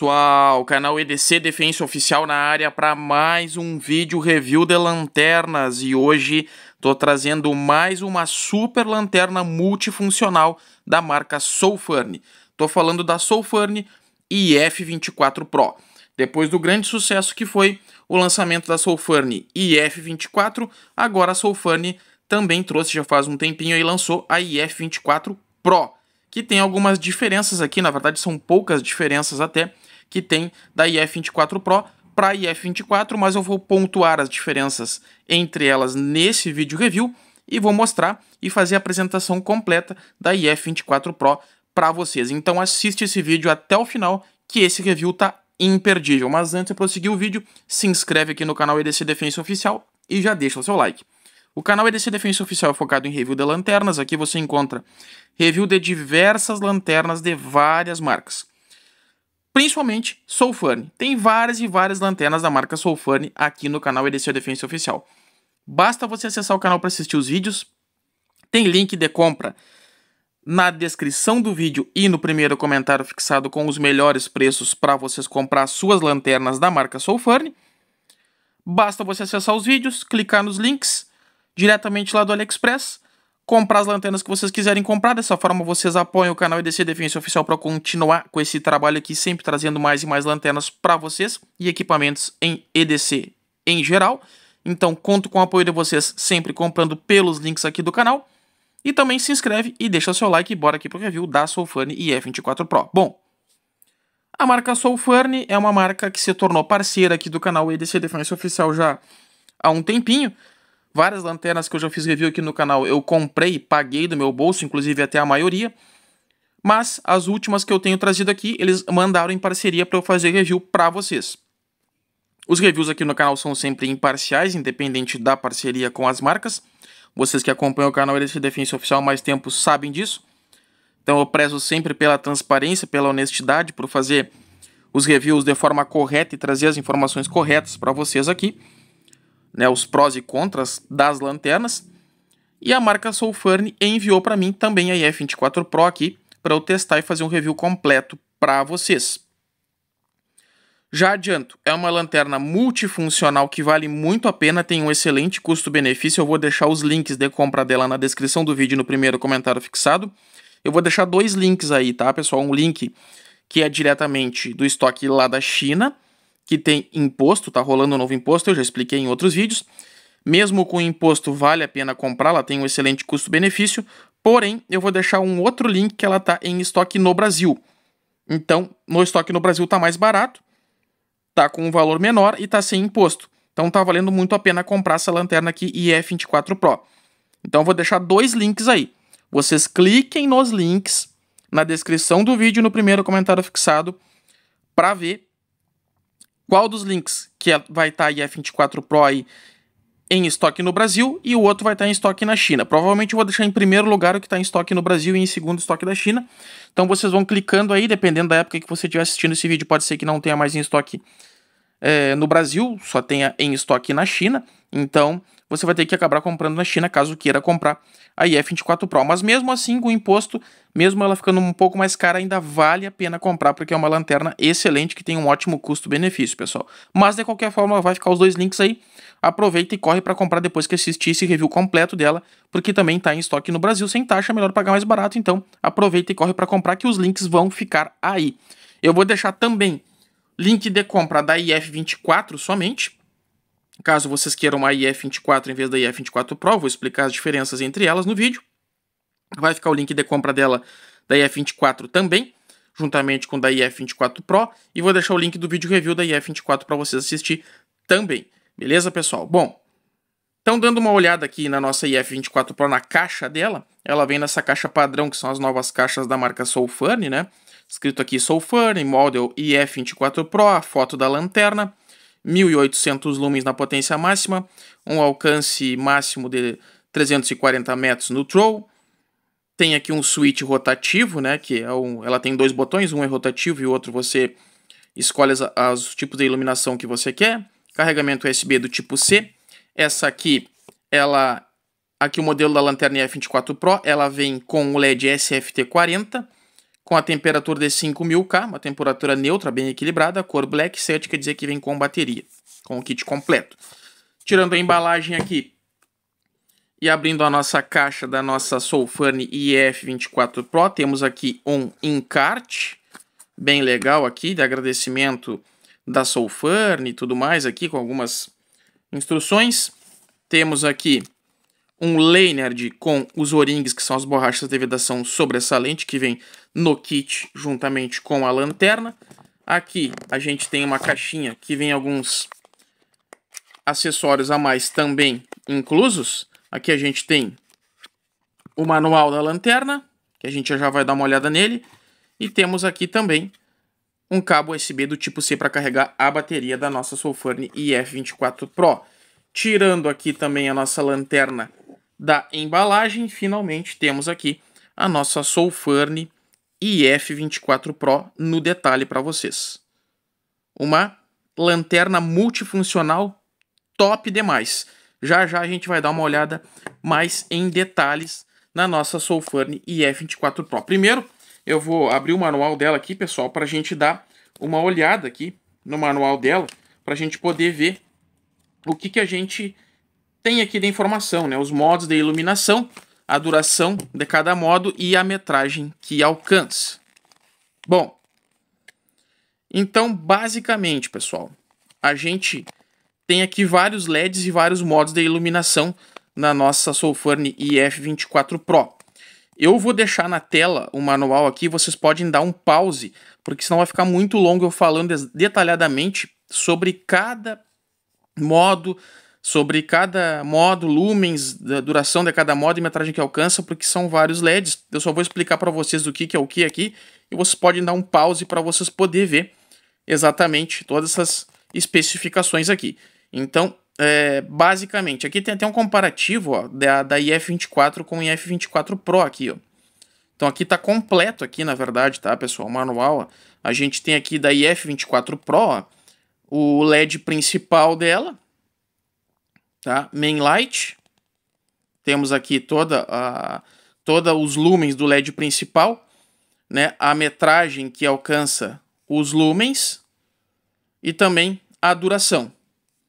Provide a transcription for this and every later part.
Pessoal, canal EDC Defensa Oficial na área para mais um vídeo review de lanternas e hoje tô trazendo mais uma super lanterna multifuncional da marca Soulfurn. Tô falando da Soulfurn IF24 Pro. Depois do grande sucesso que foi o lançamento da Soulfurn IF24, agora a Soulfurn também trouxe já faz um tempinho e lançou a IF24 Pro, que tem algumas diferenças aqui, na verdade são poucas diferenças até, que tem da IF24 Pro para a IF24, mas eu vou pontuar as diferenças entre elas nesse vídeo review e vou mostrar e fazer a apresentação completa da IF24 Pro para vocês. Então assiste esse vídeo até o final que esse review tá imperdível. Mas antes de prosseguir o vídeo, se inscreve aqui no canal EDC Defensa Oficial e já deixa o seu like. O canal EDC Defensa Oficial é focado em review de lanternas. Aqui você encontra review de diversas lanternas de várias marcas principalmente Soulfurn. Tem várias e várias lanternas da marca Soulfurn aqui no canal EDC Defense Oficial. Basta você acessar o canal para assistir os vídeos. Tem link de compra na descrição do vídeo e no primeiro comentário fixado com os melhores preços para vocês comprar suas lanternas da marca Soulfurn. Basta você acessar os vídeos, clicar nos links diretamente lá do AliExpress comprar as lanternas que vocês quiserem comprar. Dessa forma, vocês apoiam o canal EDC Defensa Oficial para continuar com esse trabalho aqui, sempre trazendo mais e mais lanternas para vocês e equipamentos em EDC em geral. Então, conto com o apoio de vocês sempre comprando pelos links aqui do canal. E também se inscreve e deixa seu like e bora aqui para o review da Soulfurn e 24 Pro. Bom, a marca Soulfurn é uma marca que se tornou parceira aqui do canal EDC Defensa Oficial já há um tempinho várias lanternas que eu já fiz review aqui no canal, eu comprei, paguei do meu bolso, inclusive até a maioria. Mas as últimas que eu tenho trazido aqui, eles mandaram em parceria para eu fazer review para vocês. Os reviews aqui no canal são sempre imparciais, independente da parceria com as marcas. Vocês que acompanham o canal LC Defense Oficial há mais tempo sabem disso. Então eu prezo sempre pela transparência, pela honestidade, por fazer os reviews de forma correta e trazer as informações corretas para vocês aqui né, os prós e contras das lanternas. E a marca Soulfurne enviou para mim também a IF24 Pro aqui para eu testar e fazer um review completo para vocês. Já adianto, é uma lanterna multifuncional que vale muito a pena, tem um excelente custo-benefício. Eu vou deixar os links de compra dela na descrição do vídeo no primeiro comentário fixado. Eu vou deixar dois links aí, tá, pessoal? Um link que é diretamente do estoque lá da China que tem imposto, tá rolando um novo imposto, eu já expliquei em outros vídeos. Mesmo com imposto, vale a pena comprar, ela tem um excelente custo-benefício. Porém, eu vou deixar um outro link que ela está em estoque no Brasil. Então, no estoque no Brasil está mais barato, está com um valor menor e está sem imposto. Então tá valendo muito a pena comprar essa lanterna aqui IF24 Pro. Então vou deixar dois links aí. Vocês cliquem nos links na descrição do vídeo no primeiro comentário fixado para ver qual dos links que é, vai estar tá IF24 Pro aí em estoque no Brasil e o outro vai estar tá em estoque na China. Provavelmente eu vou deixar em primeiro lugar o que está em estoque no Brasil e em segundo estoque da China. Então vocês vão clicando aí, dependendo da época que você estiver assistindo esse vídeo, pode ser que não tenha mais em estoque é, no Brasil, só tenha em estoque na China. Então você vai ter que acabar comprando na China caso queira comprar a IF24 Pro. Mas mesmo assim, com o imposto, mesmo ela ficando um pouco mais cara, ainda vale a pena comprar, porque é uma lanterna excelente que tem um ótimo custo-benefício, pessoal. Mas de qualquer forma, vai ficar os dois links aí. Aproveita e corre para comprar depois que assistir esse review completo dela, porque também está em estoque no Brasil sem taxa, é melhor pagar mais barato. Então, aproveita e corre para comprar, que os links vão ficar aí. Eu vou deixar também link de compra da IF24 somente Caso vocês queiram uma IF24 em vez da IF24 Pro, vou explicar as diferenças entre elas no vídeo. Vai ficar o link de compra dela da IF24 também, juntamente com da IF24 Pro, e vou deixar o link do vídeo review da IF24 para vocês assistir também. Beleza, pessoal? Bom, então dando uma olhada aqui na nossa IF24 Pro, na caixa dela, ela vem nessa caixa padrão, que são as novas caixas da marca Soulfurn, né? Escrito aqui Soulfurn, Model IF24 Pro, a foto da lanterna, 1.800 lumens na potência máxima, um alcance máximo de 340 metros no throw. Tem aqui um switch rotativo, né, que é um, ela tem dois botões, um é rotativo e o outro você escolhe as, as, os tipos de iluminação que você quer. Carregamento USB do tipo C. Essa aqui, ela aqui o modelo da lanterna F24 Pro, ela vem com o LED SFT40 com a temperatura de 5000K, uma temperatura neutra, bem equilibrada, cor black, 7 quer dizer que vem com bateria, com o kit completo. Tirando a embalagem aqui e abrindo a nossa caixa da nossa Soulfurne IF24 Pro, temos aqui um encarte, bem legal aqui, de agradecimento da Soulfurne e tudo mais aqui, com algumas instruções. Temos aqui um Leinard né, com os O-rings, que são as borrachas de vedação sobressalente, que vem no kit juntamente com a lanterna. Aqui a gente tem uma caixinha que vem alguns acessórios a mais também inclusos. Aqui a gente tem o manual da lanterna, que a gente já vai dar uma olhada nele. E temos aqui também um cabo USB do tipo C para carregar a bateria da nossa Soulfurne IF24 Pro. Tirando aqui também a nossa lanterna da embalagem, finalmente temos aqui a nossa Soulfurne IF24 Pro no detalhe para vocês. Uma lanterna multifuncional top demais. Já já a gente vai dar uma olhada mais em detalhes na nossa Soulfurne IF24 Pro. Primeiro, eu vou abrir o manual dela aqui, pessoal, para a gente dar uma olhada aqui no manual dela, para a gente poder ver o que, que a gente tem aqui da informação, né? Os modos de iluminação, a duração de cada modo e a metragem que alcança. Bom, então basicamente, pessoal, a gente tem aqui vários LEDs e vários modos de iluminação na nossa Soulfurne IF24 Pro. Eu vou deixar na tela o manual aqui, vocês podem dar um pause, porque senão vai ficar muito longo eu falando detalhadamente sobre cada modo, sobre cada modo, lumens, da duração de cada modo e metragem que alcança, porque são vários LEDs. Eu só vou explicar para vocês o que, que é o que aqui e vocês podem dar um pause para vocês poderem ver exatamente todas essas especificações aqui. Então, é, basicamente, aqui tem até um comparativo ó, da, da IF24 com o IF24 Pro aqui, ó. Então aqui está completo aqui, na verdade, tá, pessoal? O manual, ó. A gente tem aqui da IF24 Pro, ó, o LED principal dela, tá? Main light. Temos aqui toda a toda os lumens do LED principal, né? A metragem que alcança os lumens e também a duração.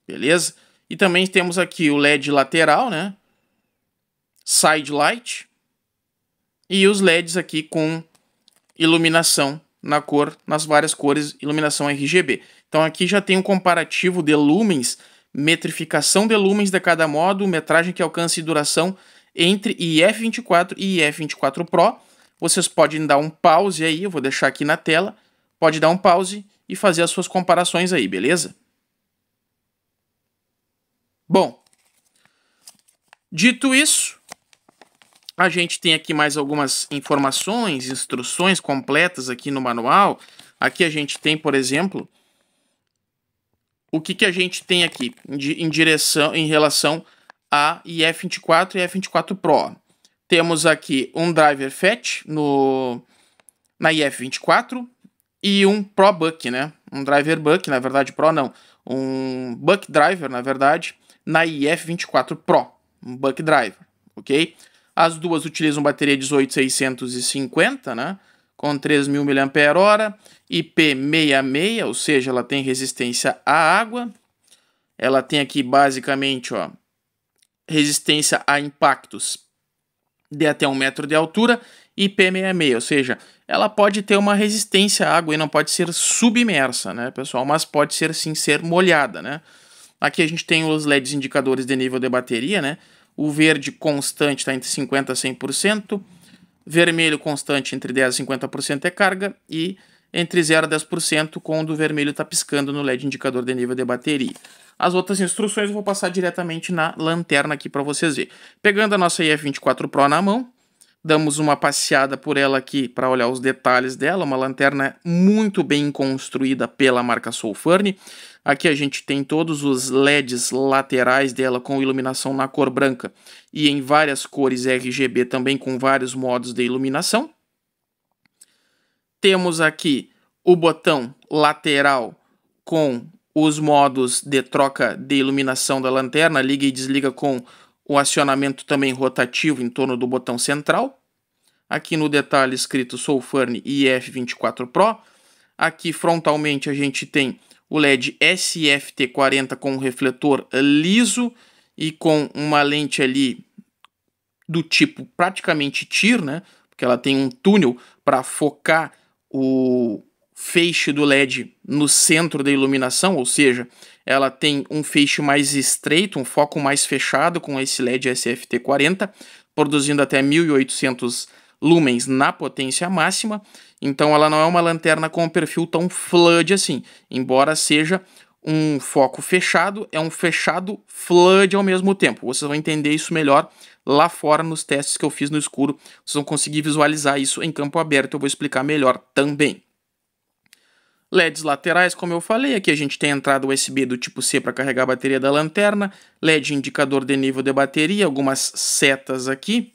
Beleza? E também temos aqui o LED lateral, né? Side light. E os LEDs aqui com iluminação na cor, nas várias cores, iluminação RGB. Então aqui já tem um comparativo de lumens metrificação de lumens de cada modo, metragem que alcance duração entre IF24 e IF24 Pro. Vocês podem dar um pause aí, eu vou deixar aqui na tela, pode dar um pause e fazer as suas comparações aí, beleza? Bom, dito isso, a gente tem aqui mais algumas informações, instruções completas aqui no manual. Aqui a gente tem, por exemplo, o que, que a gente tem aqui em direção em relação a IF24 e IF24 Pro. Temos aqui um driver FET no, na IF24 e um Pro Buck, né? Um driver Buck, na verdade, Pro não. Um Buck Driver, na verdade, na IF24 Pro. Um Buck Driver, ok? As duas utilizam bateria 18650, né? Com 3.000 mAh IP66, ou seja, ela tem resistência à água. Ela tem aqui basicamente ó, resistência a impactos de até um metro de altura. IP66, ou seja, ela pode ter uma resistência à água e não pode ser submersa, né, pessoal? Mas pode ser sim ser molhada, né? Aqui a gente tem os LEDs indicadores de nível de bateria, né? O verde constante está entre 50% a 100%, vermelho constante entre 10% a 50% é carga e entre 0 a 10% quando o vermelho está piscando no LED indicador de nível de bateria. As outras instruções eu vou passar diretamente na lanterna aqui para vocês verem. Pegando a nossa IF24 Pro na mão, damos uma passeada por ela aqui para olhar os detalhes dela, uma lanterna muito bem construída pela marca Soulfurne. Aqui a gente tem todos os LEDs laterais dela com iluminação na cor branca e em várias cores RGB também com vários modos de iluminação. Temos aqui o botão lateral com os modos de troca de iluminação da lanterna, liga e desliga com o acionamento também rotativo em torno do botão central. Aqui no detalhe escrito Soulfurn IF24 Pro. Aqui frontalmente a gente tem o LED SFT40 com um refletor liso e com uma lente ali do tipo praticamente TIR, né? Porque ela tem um túnel para focar o feixe do LED no centro da iluminação, ou seja, ela tem um feixe mais estreito, um foco mais fechado com esse LED SFT40, produzindo até 1800 lumens na potência máxima. Então ela não é uma lanterna com um perfil tão flood assim, embora seja um foco fechado é um fechado flood ao mesmo tempo. Vocês vão entender isso melhor lá fora nos testes que eu fiz no escuro. Vocês vão conseguir visualizar isso em campo aberto, eu vou explicar melhor também. LEDs laterais, como eu falei, aqui a gente tem a entrada USB do tipo C para carregar a bateria da lanterna, LED indicador de nível de bateria, algumas setas aqui,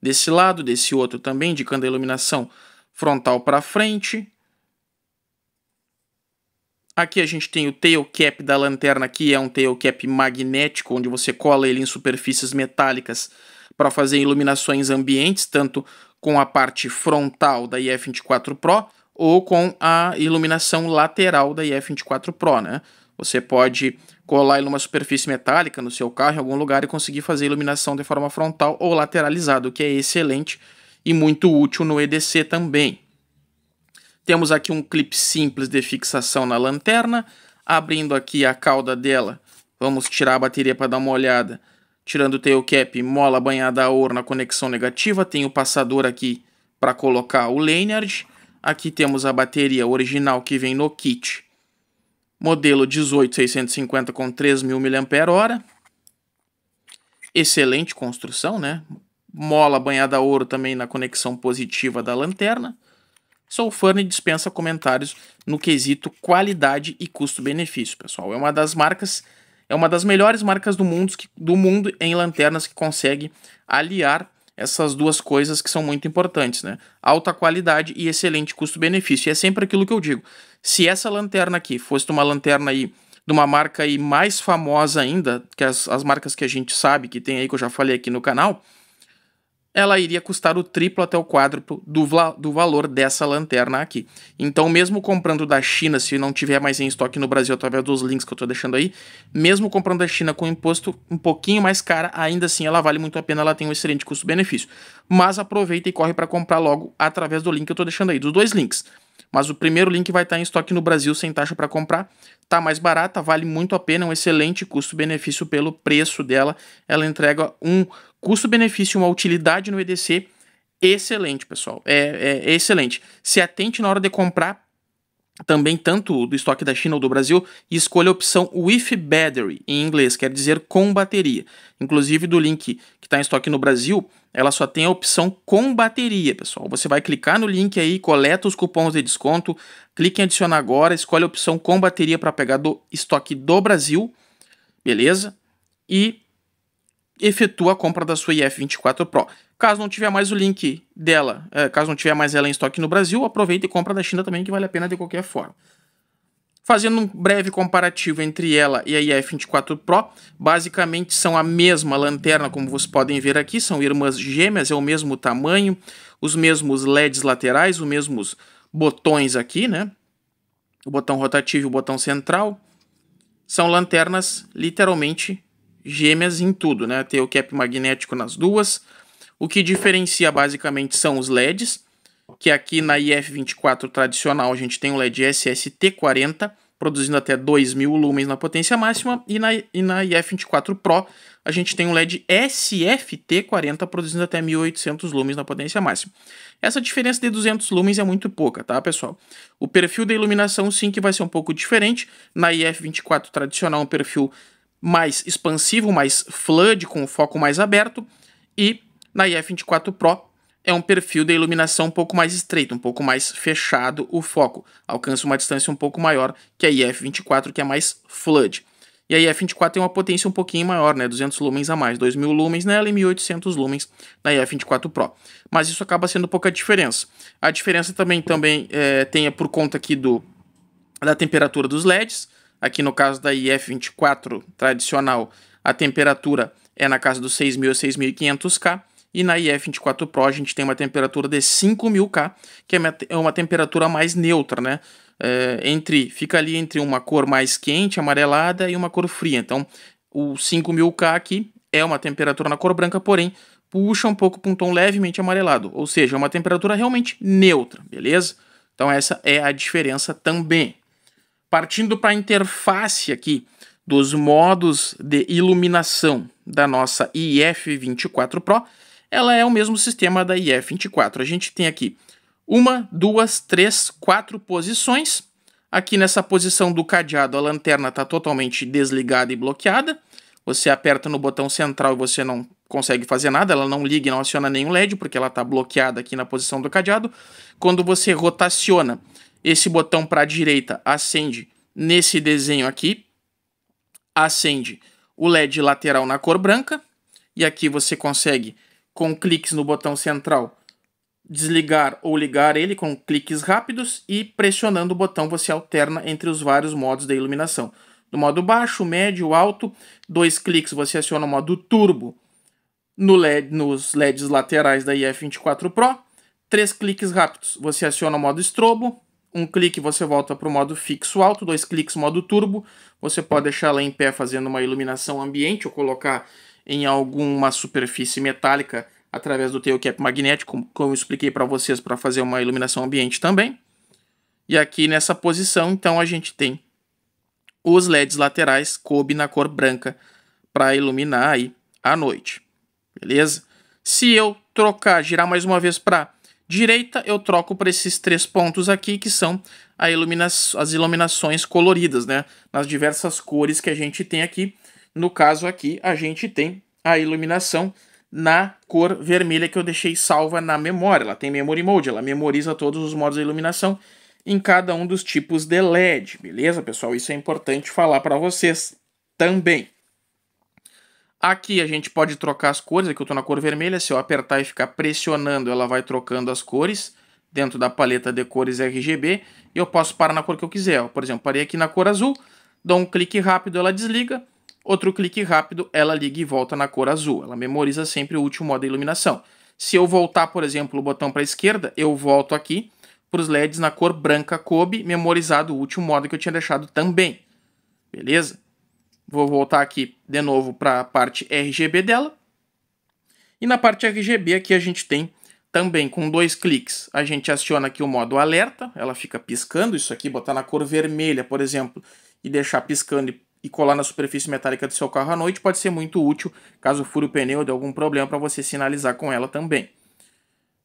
desse lado, desse outro também, indicando a iluminação frontal para frente, Aqui a gente tem o tail cap da lanterna, que é um tail cap magnético, onde você cola ele em superfícies metálicas para fazer iluminações ambientes, tanto com a parte frontal da IF24 Pro ou com a iluminação lateral da IF24 Pro, né? Você pode colar ele numa superfície metálica no seu carro em algum lugar e conseguir fazer iluminação de forma frontal ou lateralizada, o que é excelente e muito útil no EDC também. Temos aqui um clipe simples de fixação na lanterna. Abrindo aqui a cauda dela, vamos tirar a bateria para dar uma olhada. Tirando o tail cap, mola banhada a ouro na conexão negativa. Tem o passador aqui para colocar o Lanyard. Aqui temos a bateria original que vem no kit. Modelo 18650 com 3.000 mAh. Excelente construção, né? Mola banhada a ouro também na conexão positiva da lanterna. Sou fã e dispensa comentários no quesito qualidade e custo-benefício, pessoal. É uma das marcas, é uma das melhores marcas do mundo, do mundo em lanternas que consegue aliar essas duas coisas que são muito importantes, né? Alta qualidade e excelente custo-benefício. E é sempre aquilo que eu digo. Se essa lanterna aqui fosse uma lanterna aí de uma marca aí mais famosa ainda, que as, as marcas que a gente sabe que tem aí, que eu já falei aqui no canal, ela iria custar o triplo até o quádruplo do, do valor dessa lanterna aqui. Então, mesmo comprando da China, se não tiver mais em estoque no Brasil através dos links que eu estou deixando aí, mesmo comprando da China com imposto um pouquinho mais cara, ainda assim ela vale muito a pena, ela tem um excelente custo-benefício. Mas aproveita e corre para comprar logo através do link que eu estou deixando aí, dos dois links. Mas o primeiro link vai estar em estoque no Brasil sem taxa para comprar. Tá mais barata, vale muito a pena, é um excelente custo-benefício pelo preço dela. Ela entrega um custo-benefício, uma utilidade no EDC excelente, pessoal. É, é, é excelente. Se atente na hora de comprar também tanto do estoque da China ou do Brasil, e escolha a opção with battery, em inglês, quer dizer com bateria. Inclusive do link que está em estoque no Brasil, ela só tem a opção com bateria, pessoal. Você vai clicar no link aí, coleta os cupons de desconto, clique em adicionar agora, escolhe a opção com bateria para pegar do estoque do Brasil, beleza? E efetua a compra da sua IF24 Pro. Caso não tiver mais o link dela, eh, caso não tiver mais ela em estoque no Brasil, aproveita e compra da China também, que vale a pena de qualquer forma. Fazendo um breve comparativo entre ela e a IF24 Pro, basicamente são a mesma lanterna, como vocês podem ver aqui, são irmãs gêmeas, é o mesmo tamanho, os mesmos LEDs laterais, os mesmos botões aqui, né? O botão rotativo e o botão central. São lanternas literalmente gêmeas em tudo, né? Tem o cap magnético nas duas. O que diferencia basicamente são os LEDs, que aqui na IF24 tradicional a gente tem um LED SST40, produzindo até 2000 lumens na potência máxima, e na, e na IF24 Pro a gente tem um LED SFT40 produzindo até 1800 lumens na potência máxima. Essa diferença de 200 lumens é muito pouca, tá, pessoal? O perfil da iluminação sim que vai ser um pouco diferente. Na IF24 tradicional, um perfil mais expansivo, mais flood, com foco mais aberto, e na IF24 Pro é um perfil da iluminação um pouco mais estreito, um pouco mais fechado o foco. Alcança uma distância um pouco maior que a IF-24, que é mais flood. E a IF-24 tem uma potência um pouquinho maior, né? 200 lumens a mais, 2.000 lumens nela e 1.800 lumens na IF-24 Pro. Mas isso acaba sendo pouca diferença. A diferença também, também é, tem é por conta aqui do, da temperatura dos LEDs. Aqui no caso da IF-24 tradicional, a temperatura é na casa dos 6.000 a 6.500K e na IF24 Pro a gente tem uma temperatura de 5000K, que é, é uma temperatura mais neutra, né? É, entre, fica ali entre uma cor mais quente, amarelada, e uma cor fria. Então, o 5000K aqui é uma temperatura na cor branca, porém puxa um pouco para um tom levemente amarelado, ou seja, é uma temperatura realmente neutra, beleza? Então essa é a diferença também. Partindo para a interface aqui dos modos de iluminação da nossa IF24 Pro, ela é o mesmo sistema da IE24. A gente tem aqui uma, duas, três, quatro posições. Aqui nessa posição do cadeado, a lanterna está totalmente desligada e bloqueada. Você aperta no botão central e você não consegue fazer nada, ela não liga e não aciona nenhum LED, porque ela está bloqueada aqui na posição do cadeado. Quando você rotaciona esse botão para a direita, acende nesse desenho aqui, acende o LED lateral na cor branca, e aqui você consegue com cliques no botão central desligar ou ligar ele com cliques rápidos e pressionando o botão você alterna entre os vários modos da iluminação. No modo baixo, médio, alto, dois cliques você aciona o modo turbo no LED, nos LEDs laterais da IF24 Pro, três cliques rápidos você aciona o modo strobo um clique você volta para o modo fixo alto, dois cliques modo turbo, você pode deixar ela em pé fazendo uma iluminação ambiente ou colocar em alguma superfície metálica através do teu cap magnético, como eu expliquei para vocês, para fazer uma iluminação ambiente também. E aqui nessa posição, então, a gente tem os LEDs laterais coube na cor branca para iluminar aí à noite, beleza? Se eu trocar, girar mais uma vez para direita, eu troco para esses três pontos aqui, que são ilumina as iluminações coloridas, né? Nas diversas cores que a gente tem aqui, no caso aqui, a gente tem a iluminação na cor vermelha que eu deixei salva na memória. Ela tem memory mode, ela memoriza todos os modos de iluminação em cada um dos tipos de LED, beleza, pessoal? Isso é importante falar para vocês também. Aqui a gente pode trocar as cores, aqui eu estou na cor vermelha, se eu apertar e ficar pressionando, ela vai trocando as cores dentro da paleta de cores RGB e eu posso parar na cor que eu quiser. Por exemplo, parei aqui na cor azul, dou um clique rápido, ela desliga, Outro clique rápido, ela liga e volta na cor azul. Ela memoriza sempre o último modo da iluminação. Se eu voltar, por exemplo, o botão para a esquerda, eu volto aqui para os LEDs na cor branca Kobe, memorizado o último modo que eu tinha deixado também. Beleza? Vou voltar aqui de novo para a parte RGB dela. E na parte RGB aqui a gente tem também com dois cliques, a gente aciona aqui o modo alerta, ela fica piscando, isso aqui, botar na cor vermelha, por exemplo, e deixar piscando e e colar na superfície metálica do seu carro à noite pode ser muito útil caso fure o pneu de algum problema para você sinalizar com ela também.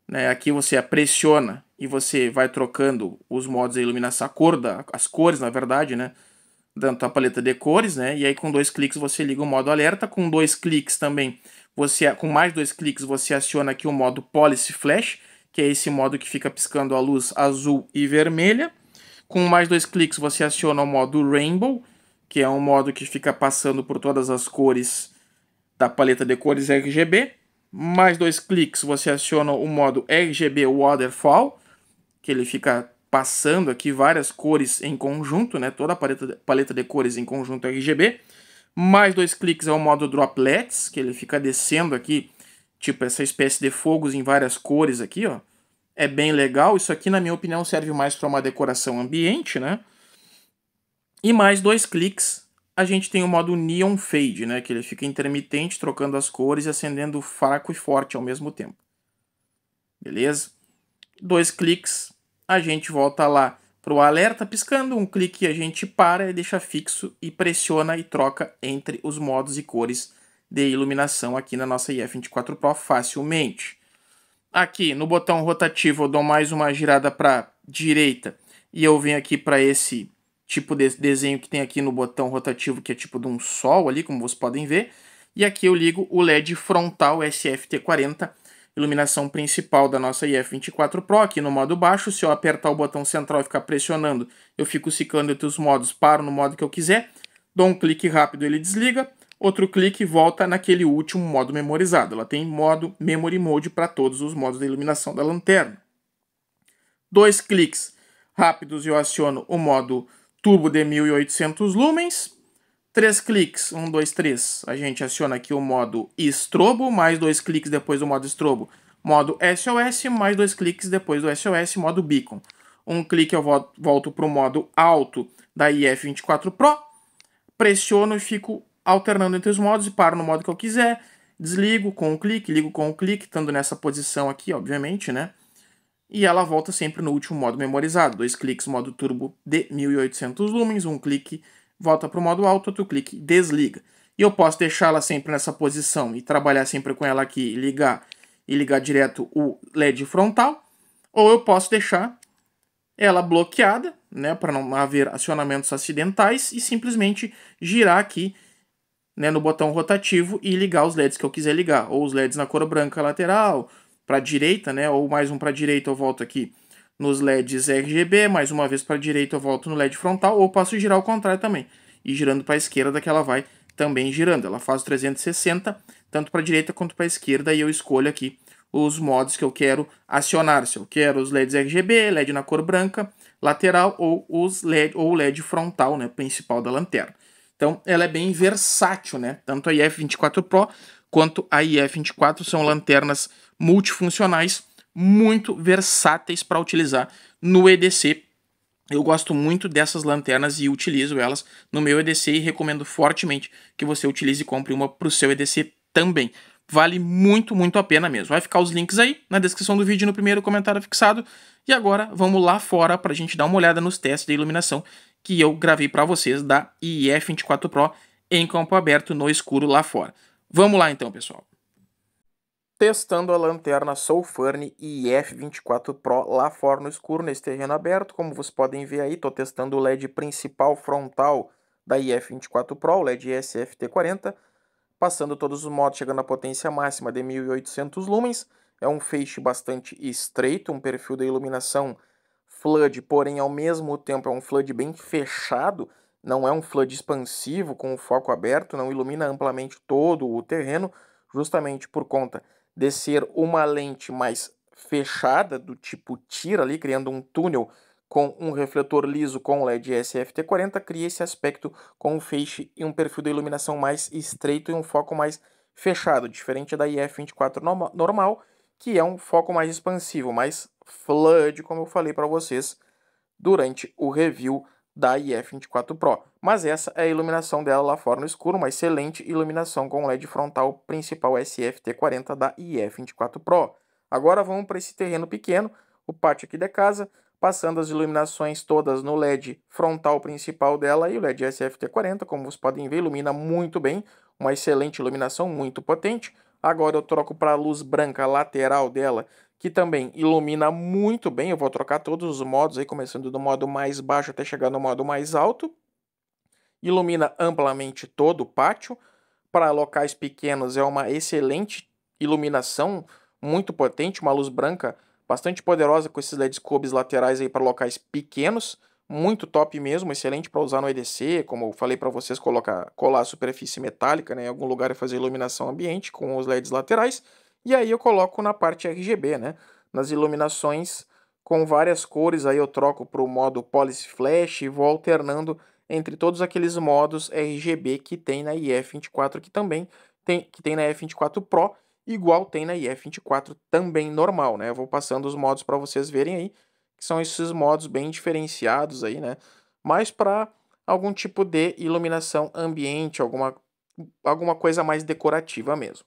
Né, aqui você pressiona e você vai trocando os modos de iluminação, a cor da, as cores na verdade, né? Dando a paleta de cores, né? E aí com dois cliques você liga o modo alerta, com dois cliques também você, com mais dois cliques você aciona aqui o modo Policy Flash, que é esse modo que fica piscando a luz azul e vermelha. Com mais dois cliques você aciona o modo Rainbow, que é um modo que fica passando por todas as cores da paleta de cores RGB. Mais dois cliques você aciona o modo RGB Waterfall, que ele fica passando aqui várias cores em conjunto, né? toda a paleta de, paleta de cores em conjunto RGB. Mais dois cliques é o modo Droplets, que ele fica descendo aqui, tipo essa espécie de fogos em várias cores aqui, ó. É bem legal, isso aqui na minha opinião serve mais para uma decoração ambiente, né? E mais dois cliques, a gente tem o modo Neon Fade, né? Que ele fica intermitente, trocando as cores e acendendo fraco e forte ao mesmo tempo. Beleza? Dois cliques, a gente volta lá para o alerta piscando, um clique a gente para e deixa fixo e pressiona e troca entre os modos e cores de iluminação aqui na nossa IF24 Pro facilmente. Aqui no botão rotativo eu dou mais uma girada para direita e eu venho aqui para esse tipo de desenho que tem aqui no botão rotativo, que é tipo de um sol ali, como vocês podem ver. E aqui eu ligo o LED frontal SFT40, iluminação principal da nossa IF24 Pro, aqui no modo baixo. Se eu apertar o botão central e ficar pressionando, eu fico ciclando entre os modos, paro no modo que eu quiser, dou um clique rápido, ele desliga, outro clique e volta naquele último modo memorizado. Ela tem modo Memory Mode para todos os modos da iluminação da lanterna. Dois cliques rápidos eu aciono o modo tubo de 1800 lumens. Três cliques, um, dois, três. A gente aciona aqui o modo estrobo, mais dois cliques depois do modo estrobo, modo SOS, mais dois cliques depois do SOS, modo beacon. Um clique eu volto para o modo alto da IF24 Pro, pressiono e fico alternando entre os modos e paro no modo que eu quiser. Desligo com um clique, ligo com um clique, estando nessa posição aqui, obviamente, né? e ela volta sempre no último modo memorizado. Dois cliques, modo turbo de 1800 lumens, um clique volta para o modo alto, outro clique desliga. E eu posso deixá-la sempre nessa posição e trabalhar sempre com ela aqui, ligar e ligar direto o LED frontal, ou eu posso deixar ela bloqueada, né, para não haver acionamentos acidentais e simplesmente girar aqui né, no botão rotativo e ligar os LEDs que eu quiser ligar, ou os LEDs na cor branca lateral, para a direita, né? Ou mais um para a direita, eu volto aqui nos LEDs RGB, mais uma vez para a direita eu volto no LED frontal, ou posso girar ao contrário também. E girando para a esquerda que ela vai também girando. Ela faz 360, tanto para a direita quanto para a esquerda, e eu escolho aqui os modos que eu quero acionar. Se eu quero os LEDs RGB, LED na cor branca, lateral ou os LED ou LED frontal, né, principal da lanterna. Então, ela é bem versátil, né? Tanto a IF24 Pro quanto a IF-24 são lanternas multifuncionais muito versáteis para utilizar no EDC. Eu gosto muito dessas lanternas e utilizo elas no meu EDC e recomendo fortemente que você utilize e compre uma para o seu EDC também. Vale muito, muito a pena mesmo. Vai ficar os links aí na descrição do vídeo no primeiro comentário fixado. E agora vamos lá fora para a gente dar uma olhada nos testes de iluminação que eu gravei para vocês da IF24 Pro em campo aberto no escuro lá fora. Vamos lá então, pessoal. Testando a lanterna Soulfurne IF24 Pro lá fora no escuro, nesse terreno aberto. Como vocês podem ver aí, estou testando o LED principal frontal da IF24 Pro, o LED SFT40, passando todos os modos, chegando à potência máxima de 1800 lumens. É um feixe bastante estreito, um perfil da iluminação flood, porém ao mesmo tempo é um flood bem fechado, não é um flood expansivo com o foco aberto, não ilumina amplamente todo o terreno, justamente por conta de ser uma lente mais fechada, do tipo tira ali, criando um túnel com um refletor liso com LED SFT40, cria esse aspecto com um feixe e um perfil de iluminação mais estreito e um foco mais fechado, diferente da IF24 normal, que é um foco mais expansivo, mais flood, como eu falei para vocês durante o review da IF24 Pro. Mas essa é a iluminação dela lá fora no escuro, uma excelente iluminação com LED frontal principal SFT40 da IF24 Pro. Agora vamos para esse terreno pequeno, o pátio aqui da casa, passando as iluminações todas no LED frontal principal dela e o LED SFT40, como vocês podem ver, ilumina muito bem, uma excelente iluminação, muito potente. Agora eu troco para a luz branca lateral dela, que também ilumina muito bem. Eu vou trocar todos os modos aí, começando do modo mais baixo até chegar no modo mais alto. Ilumina amplamente todo o pátio. Para locais pequenos é uma excelente iluminação, muito potente, uma luz branca bastante poderosa com esses LEDs cobes laterais aí para locais pequenos, muito top mesmo, excelente para usar no EDC, como eu falei para vocês, colocar colar a superfície metálica né, em algum lugar e fazer iluminação ambiente com os LEDs laterais. E aí eu coloco na parte RGB, né? Nas iluminações com várias cores, aí eu troco para o modo Policy Flash e vou alternando entre todos aqueles modos RGB que tem na IF24 que também tem, que tem na IF24 Pro, igual tem na IF24 também normal, né? Eu vou passando os modos para vocês verem aí, que são esses modos bem diferenciados aí, né? Mas para algum tipo de iluminação ambiente, alguma, alguma coisa mais decorativa mesmo.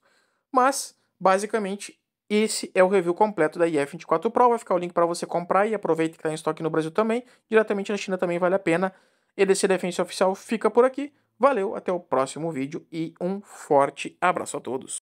Mas Basicamente, esse é o review completo da IF24 Pro. Vai ficar o link para você comprar e aproveita que está em estoque no Brasil também. Diretamente na China também vale a pena. EDC Defense Oficial fica por aqui. Valeu, até o próximo vídeo e um forte abraço a todos.